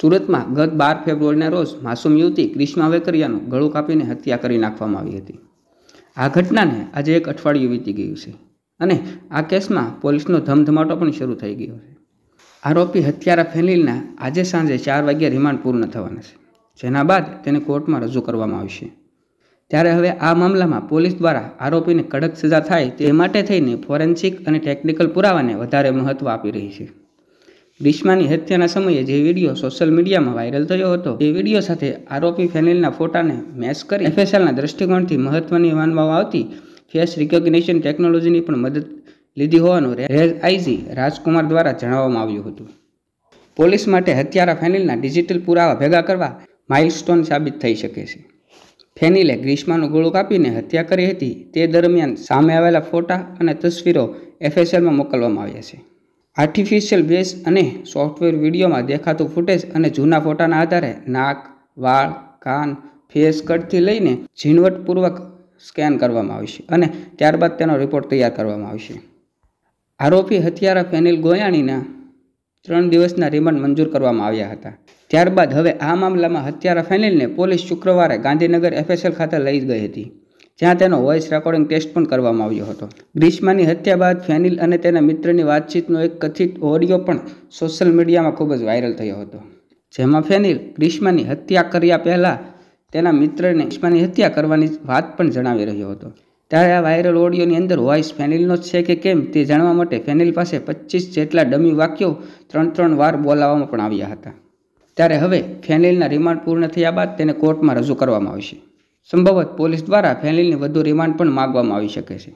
સુરતમાં ગત બાર ફેબ્રુઆરીના રોજ માસૂમ યુવતી ક્રિશ્મા વેકરિયાનું ગળું કાપીને હત્યા કરી નાખવામાં આવી હતી આ ઘટનાને આજે એક અઠવાડિયું વીતી ગયું છે અને આ કેસમાં પોલીસનો ધમધમાટો પણ શરૂ થઈ ગયો છે આરોપી હત્યારા ફેનિલના આજે સાંજે ચાર વાગ્યે રિમાન્ડ પૂર્ણ થવાના છે જેના બાદ તેને કોર્ટમાં રજૂ કરવામાં આવશે ત્યારે હવે આ મામલામાં પોલીસ દ્વારા આરોપીને કડક સજા થાય તે માટે થઈને ફોરેન્સિક અને ટેકનિકલ પુરાવાને વધારે મહત્ત્વ આપી રહી છે ગ્રીષ્માની હત્યાના સમયે જે વિડીયો સોશિયલ મીડિયામાં વાયરલ થયો હતો એ વિડીયો સાથે આરોપી ફેનિલના ફોટાને મેચ કરી એફએસએલના દ્રષ્ટિકોણથી મહત્વની માનવામાં આવતી ફેસ રિકોગ્નિશન ટેકનોલોજીની પણ મદદ લીધી હોવાનું રેજ આઈજી રાજકુમાર દ્વારા જણાવવામાં આવ્યું હતું પોલીસ માટે હત્યારા ફેનિલના ડિજિટલ પુરાવા ભેગા કરવા માઇલસ્ટોન સાબિત થઈ શકે છે ફેનિલે ગ્રીષ્માનો ગોળો કાપીને હત્યા કરી હતી તે દરમિયાન સામે આવેલા ફોટા અને તસવીરો એફએસએલમાં મોકલવામાં આવ્યા છે આર્ટિફિશિયલ બેઝ અને સોફ્ટવેર વિડીયોમાં દેખાતું ફૂટેજ અને જૂના ફોટાના આધારે નાક વાળ કાન ફેસ કટથી લઈને ઝીણવટપૂર્વક સ્કેન કરવામાં આવશે અને ત્યારબાદ તેનો રિપોર્ટ તૈયાર કરવામાં આવશે આરોપી હત્યારા ફેનિલ ગોયાણીના ત્રણ દિવસના રિમાન્ડ મંજૂર કરવામાં આવ્યા હતા ત્યારબાદ હવે આ મામલામાં હત્યારા ફેનિલને પોલીસ શુક્રવારે ગાંધીનગર એફએસએલ ખાતે લઈ ગઈ હતી જ્યાં તેનો વોઇસ રેકોર્ડિંગ ટેસ્ટ પણ કરવામાં આવ્યો હતો ગ્રીષ્માની હત્યા બાદ ફેનિલ અને તેના મિત્રની વાતચીતનો એક કથિત ઓડિયો પણ સોશિયલ મીડિયામાં ખૂબ જ વાયરલ થયો હતો જેમાં ફેનિલ ગ્રીષ્માની હત્યા કર્યા પહેલાં તેના મિત્રને ગ્રીષ્માની હત્યા કરવાની વાત પણ જણાવી રહ્યો હતો ત્યારે આ વાયરલ ઓડિયોની અંદર વોઇસ ફેનિલનો જ છે કે કેમ તે જાણવા માટે ફેનિલ પાસે પચીસ જેટલા ડમી વાક્યો ત્રણ ત્રણ વાર બોલાવવામાં પણ આવ્યા હતા ત્યારે હવે ફેનિલના રિમાન્ડ પૂર્ણ થયા બાદ તેને કોર્ટમાં રજૂ કરવામાં આવશે સંભવત પોલીસ દ્વારા ફેનલીને વધુ રિમાન્ડ પણ માગવામાં આવી શકે છે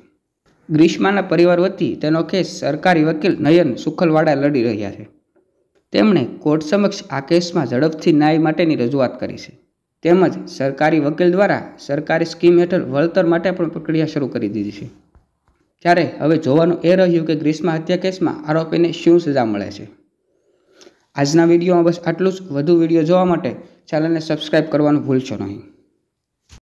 ગ્રીષ્માના પરિવાર વતી તેનો કેસ સરકારી વકીલ નયન સુખલવાડા લડી રહ્યા છે તેમણે કોર્ટ સમક્ષ આ કેસમાં ઝડપથી ન્યાય માટેની રજૂઆત કરી છે તેમજ સરકારી વકીલ દ્વારા સરકારી સ્કીમ હેઠળ વળતર માટે પણ પ્રક્રિયા શરૂ કરી દીધી છે જ્યારે હવે જોવાનું એ રહ્યું કે ગ્રીષ્મા હત્યા કેસમાં આરોપીને શું સજા મળે છે આજના વિડીયોમાં બસ આટલું જ વધુ વિડીયો જોવા માટે ચેનલને સબસ્ક્રાઇબ કરવાનું ભૂલશો નહીં